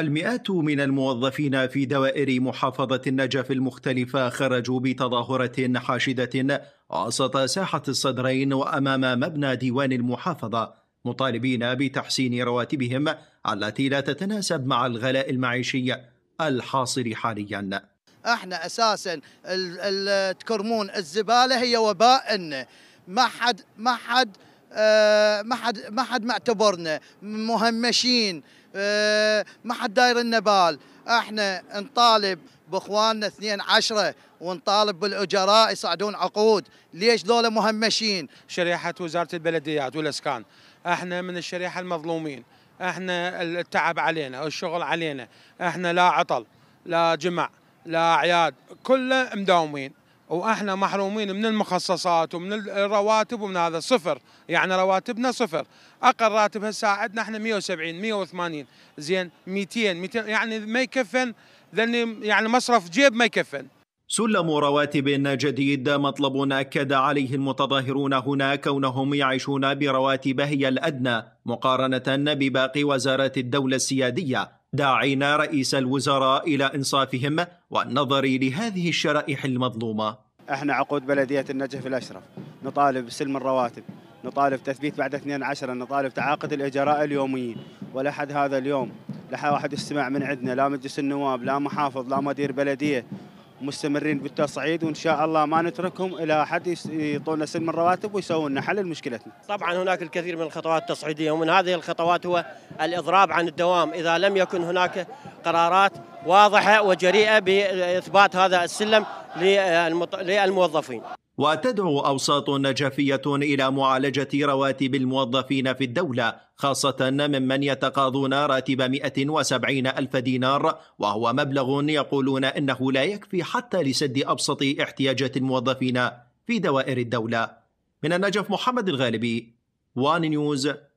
المئات من الموظفين في دوائر محافظة النجف المختلفة خرجوا بتظاهرة حاشدة وسط ساحة الصدرين وأمام مبنى ديوان المحافظة مطالبين بتحسين رواتبهم التي لا تتناسب مع الغلاء المعيشي الحاصل حالياً احنا اساسا تكرمون الزباله هي وباء ما حد ما حد آه، ما حد ما حد معتبرنا مهمشين آه، ما حد داير لنا بال احنا نطالب باخواننا اثنين عشرة ونطالب بالاجراء يصعدون عقود ليش ذولا مهمشين شريحه وزاره البلديات والاسكان احنا من الشريحه المظلومين احنا التعب علينا والشغل علينا احنا لا عطل لا جمع لا اعياد كله مداومين واحنا محرومين من المخصصات ومن الرواتب ومن هذا صفر يعني رواتبنا صفر اقل راتب هسه عندنا احنا 170 180 زين 200 200 يعني ما يكفن لاني يعني مصرف جيب ما يكفن سلم رواتب جديد مطلب اكد عليه المتظاهرون هنا كونهم يعيشون برواتب هي الادنى مقارنه بباقي وزارات الدوله السياديه داعينا رئيس الوزراء إلى إنصافهم والنظر لهذه الشرائح المظلومة احنا عقود بلدية النجف الأشرف نطالب بسلم الرواتب نطالب تثبيت بعد 12 نطالب تعاقد الإجراء اليوميين ولحد هذا اليوم لا واحد استمع من عندنا لا مجلس النواب لا محافظ لا مدير بلدية مستمرين بالتصعيد وان شاء الله ما نتركهم الى حد يعطونا سلم الرواتب ويسوون لنا حل لمشكلتنا. طبعا هناك الكثير من الخطوات التصعيديه ومن هذه الخطوات هو الاضراب عن الدوام اذا لم يكن هناك قرارات واضحه وجريئه باثبات هذا السلم للموظفين. وتدعو أوساط نجفية إلى معالجة رواتب الموظفين في الدولة خاصة ممن يتقاضون راتب 170 ألف دينار وهو مبلغ يقولون أنه لا يكفي حتى لسد أبسط احتياجات الموظفين في دوائر الدولة من النجف محمد الغالبي وان نيوز